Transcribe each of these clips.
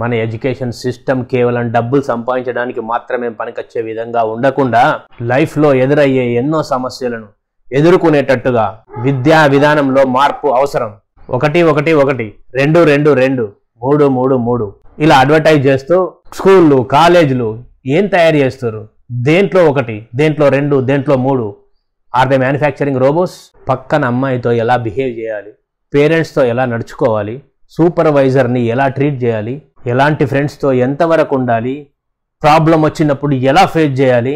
మన education system కేవలం డబ్బులు సంపాదించడానికి మాత్రమే పనికొచ్చే విధంగా ఉండకుండా లైఫ్లో ఎదురయ్యే ఎన్నో సమస్యలను ఎదుర్కొనేటట్టుగా విద్యా విధానంలో మార్పు అవసరం ఒకటి ఒకటి ఒకటి రెండు రెండు రెండు మూడు మూడు మూడు ఇలా అడ్వర్టైజ్ చేస్తూ స్కూళ్ళు కాలేజీలు ఏం తయారు చేస్తారు దేంట్లో ఒకటి దేంట్లో రెండు దేంట్లో మూడు ఆర్ ద మ్యానుఫ్యాక్చరింగ్ రోబోస్ పక్కన అమ్మాయితో ఎలా బిహేవ్ చేయాలి పేరెంట్స్తో ఎలా నడుచుకోవాలి సూపర్వైజర్ని ఎలా ట్రీట్ చేయాలి ఎలాంటి ఫ్రెండ్స్తో ఎంతవరకు ఉండాలి ప్రాబ్లం వచ్చినప్పుడు ఎలా ఫేస్ చేయాలి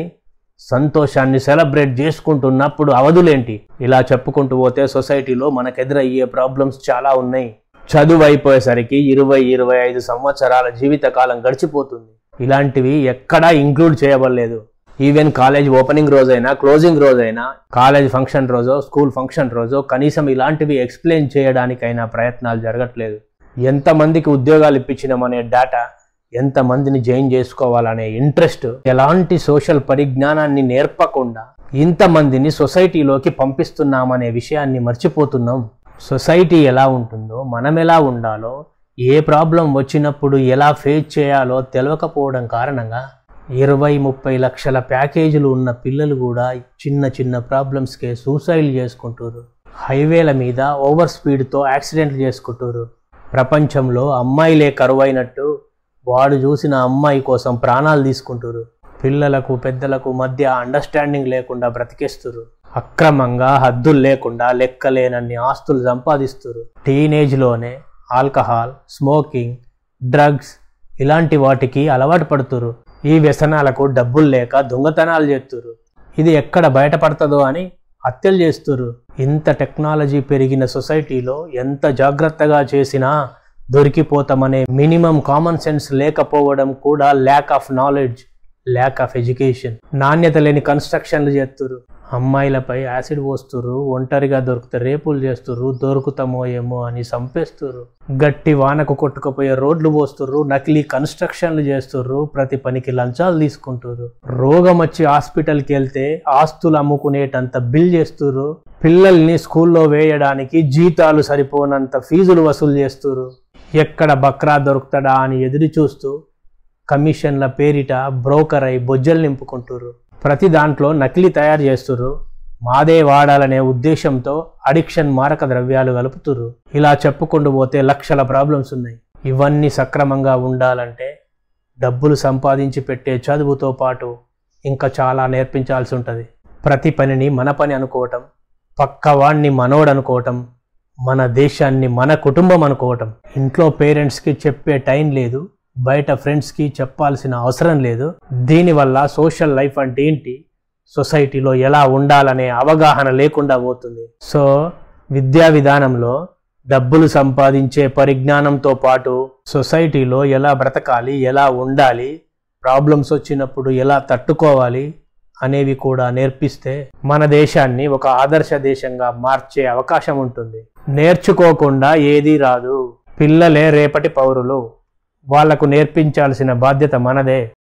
సంతోషాన్ని సెలబ్రేట్ చేసుకుంటున్నప్పుడు అవధులేంటి ఇలా చెప్పుకుంటూ పోతే సొసైటీలో మనకు ఎదురయ్యే ప్రాబ్లమ్స్ చాలా ఉన్నాయి చదువు అయిపోయేసరికి ఇరవై ఇరవై ఐదు సంవత్సరాల జీవితకాలం గడిచిపోతుంది ఇలాంటివి ఎక్కడా ఇంక్లూడ్ చేయబడలేదు ఈవెన్ కాలేజ్ ఓపెనింగ్ రోజైనా క్లోజింగ్ రోజైనా కాలేజ్ ఫంక్షన్ రోజో స్కూల్ ఫంక్షన్ రోజో కనీసం ఇలాంటివి ఎక్స్ప్లెయిన్ చేయడానికైనా ప్రయత్నాలు జరగట్లేదు ఎంతమందికి ఉద్యోగాలు ఇప్పించినామనే డేటా ఎంతమందిని జాయిన్ చేసుకోవాలనే ఇంట్రెస్ట్ ఎలాంటి సోషల్ పరిజ్ఞానాన్ని నేర్పకుండా ఇంతమందిని సొసైటీలోకి పంపిస్తున్నామనే విషయాన్ని మర్చిపోతున్నాం సొసైటీ ఎలా ఉంటుందో మనం ఎలా ఉండాలో ఏ ప్రాబ్లం వచ్చినప్పుడు ఎలా ఫేస్ చేయాలో తెలియకపోవడం కారణంగా ఇరవై ముప్పై లక్షల ప్యాకేజీలు ఉన్న పిల్లలు కూడా చిన్న చిన్న ప్రాబ్లమ్స్కే సూసైడ్ చేసుకుంటారు హైవేల మీద ఓవర్ స్పీడ్తో యాక్సిడెంట్లు చేసుకుంటారు ప్రపంచంలో అమ్మాయిలే కరువైనట్టు వాడు చూసిన అమ్మాయి కోసం ప్రాణాలు తీసుకుంటురు పిల్లలకు పెద్దలకు మధ్య అండర్స్టాండింగ్ లేకుండా బ్రతికేస్తురు అక్రమంగా హద్దులు లేకుండా లెక్కలేనన్ని ఆస్తులు సంపాదిస్తురు టీనేజ్లోనే ఆల్కహాల్ స్మోకింగ్ డ్రగ్స్ ఇలాంటి వాటికి అలవాటు పడుతురు ఈ వ్యసనాలకు డబ్బులు లేక దొంగతనాలు చేస్తురు ఇది ఎక్కడ బయటపడుతుందో అని హత్యలు చేస్తురు ఇంత టెక్నాలజీ పెరిగిన సొసైటీలో ఎంత జాగ్రత్తగా చేసినా దొరికిపోతామనే మినిమం కామన్ సెన్స్ లేకపోవడం కూడా lack of knowledge lack of education నాణ్యత లేని కన్స్ట్రక్షన్లు చేస్తురు అమ్మాయిలపై యాసిడ్ పోస్తురు ఒంటరిగా దొరికితే రేపులు చేస్తురు దొరుకుతామో ఏమో అని చంపేస్తురు గట్టి వానకు కొట్టుకుపోయే రోడ్లు పోస్తురు నకిలీ కన్స్ట్రక్షన్లు చేస్తురు ప్రతి పనికి లంచాలు తీసుకుంటురు రోగం వచ్చి హాస్పిటల్కి వెళ్తే ఆస్తులు అమ్ముకునేటంత బిల్ చేస్తురు పిల్లల్ని స్కూల్లో వేయడానికి జీతాలు సరిపోనంత ఫీజులు వసూలు చేస్తురు ఎక్కడ బక్రా దొరుకుతాడా అని ఎదురు చూస్తూ కమిషన్ల పేరిట బ్రోకర్ అయి బొజ్జలు నింపుకుంటురు ప్రతి దాంట్లో నకిలీ తయారు చేస్తురు మాదే వాడాలనే ఉద్దేశంతో అడిక్షన్ మారక ద్రవ్యాలు కలుపుతురు ఇలా చెప్పుకుండా పోతే లక్షల ప్రాబ్లమ్స్ ఉన్నాయి ఇవన్నీ సక్రమంగా ఉండాలంటే డబ్బులు సంపాదించి పెట్టే చదువుతో పాటు ఇంకా చాలా నేర్పించాల్సి ఉంటుంది ప్రతి పనిని మన పని అనుకోవటం పక్కవాణ్ణి మనోడు అనుకోవటం మన దేశాన్ని మన కుటుంబం అనుకోవటం ఇంట్లో పేరెంట్స్కి చెప్పే టైం లేదు బయట ఫ్రెండ్స్కి చెప్పాల్సిన అవసరం లేదు దీనివల్ల సోషల్ లైఫ్ అంటే ఏంటి సొసైటీలో ఎలా ఉండాలనే అవగాహన లేకుండా పోతుంది సో విద్యా విధానంలో డబ్బులు సంపాదించే పరిజ్ఞానంతో పాటు సొసైటీలో ఎలా బ్రతకాలి ఎలా ఉండాలి ప్రాబ్లమ్స్ వచ్చినప్పుడు ఎలా తట్టుకోవాలి అనేవి కూడా నేర్పిస్తే మన దేశాన్ని ఒక ఆదర్శ దేశంగా మార్చే అవకాశం ఉంటుంది నేర్చుకోకుండా ఏదీ రాదు పిల్లలే రేపటి పౌరులు వాళ్లకు నేర్పించాల్సిన బాధ్యత మనదే